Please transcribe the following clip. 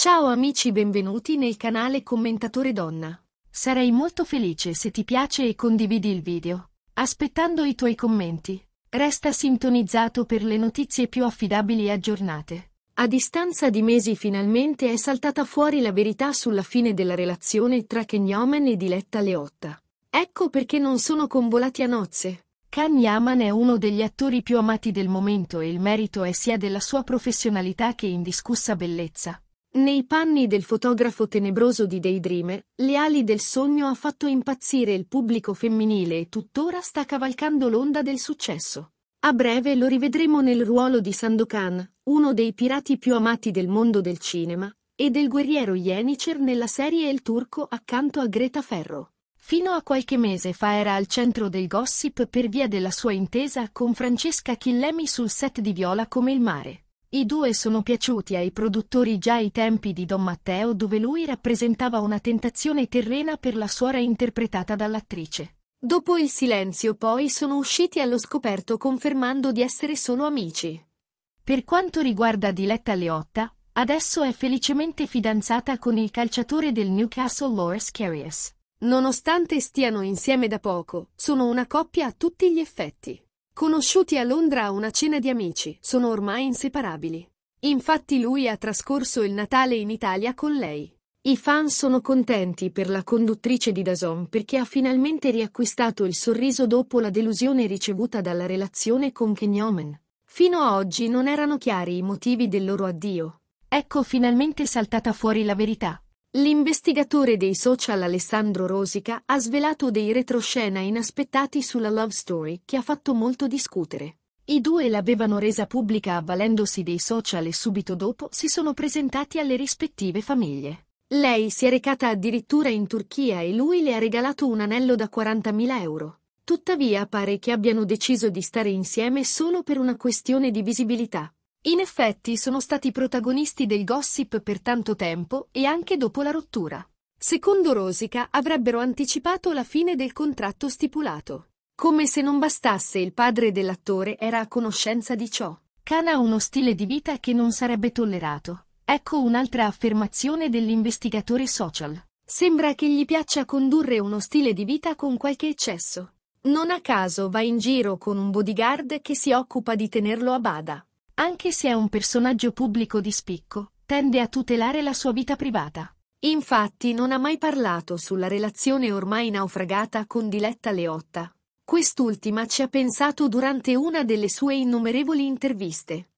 Ciao amici benvenuti nel canale Commentatore Donna. Sarei molto felice se ti piace e condividi il video. Aspettando i tuoi commenti. Resta sintonizzato per le notizie più affidabili e aggiornate. A distanza di mesi finalmente è saltata fuori la verità sulla fine della relazione tra Ken Kenyaman e Diletta Leotta. Ecco perché non sono convolati a nozze. Khan Yaman è uno degli attori più amati del momento e il merito è sia della sua professionalità che indiscussa bellezza. Nei panni del fotografo tenebroso di Daydreamer, Le ali del sogno ha fatto impazzire il pubblico femminile e tuttora sta cavalcando l'onda del successo. A breve lo rivedremo nel ruolo di Sandokan, uno dei pirati più amati del mondo del cinema, e del guerriero Yenicher nella serie El Turco accanto a Greta Ferro. Fino a qualche mese fa era al centro del gossip per via della sua intesa con Francesca Chillemi sul set di Viola come il mare. I due sono piaciuti ai produttori già ai tempi di Don Matteo dove lui rappresentava una tentazione terrena per la suora interpretata dall'attrice. Dopo il silenzio poi sono usciti allo scoperto confermando di essere solo amici. Per quanto riguarda Diletta Leotta, adesso è felicemente fidanzata con il calciatore del Newcastle Lawrence Carius. Nonostante stiano insieme da poco, sono una coppia a tutti gli effetti. Conosciuti a Londra a una cena di amici, sono ormai inseparabili. Infatti lui ha trascorso il Natale in Italia con lei. I fan sono contenti per la conduttrice di Dazon perché ha finalmente riacquistato il sorriso dopo la delusione ricevuta dalla relazione con Kenyomen. Fino a oggi non erano chiari i motivi del loro addio. Ecco finalmente saltata fuori la verità. L'investigatore dei social Alessandro Rosica ha svelato dei retroscena inaspettati sulla love story che ha fatto molto discutere. I due l'avevano resa pubblica avvalendosi dei social e subito dopo si sono presentati alle rispettive famiglie. Lei si è recata addirittura in Turchia e lui le ha regalato un anello da 40.000 euro. Tuttavia pare che abbiano deciso di stare insieme solo per una questione di visibilità. In effetti sono stati protagonisti del gossip per tanto tempo e anche dopo la rottura. Secondo Rosica avrebbero anticipato la fine del contratto stipulato. Come se non bastasse il padre dell'attore era a conoscenza di ciò. Cana ha uno stile di vita che non sarebbe tollerato. Ecco un'altra affermazione dell'investigatore social. Sembra che gli piaccia condurre uno stile di vita con qualche eccesso. Non a caso va in giro con un bodyguard che si occupa di tenerlo a bada. Anche se è un personaggio pubblico di spicco, tende a tutelare la sua vita privata. Infatti non ha mai parlato sulla relazione ormai naufragata con Diletta Leotta. Quest'ultima ci ha pensato durante una delle sue innumerevoli interviste.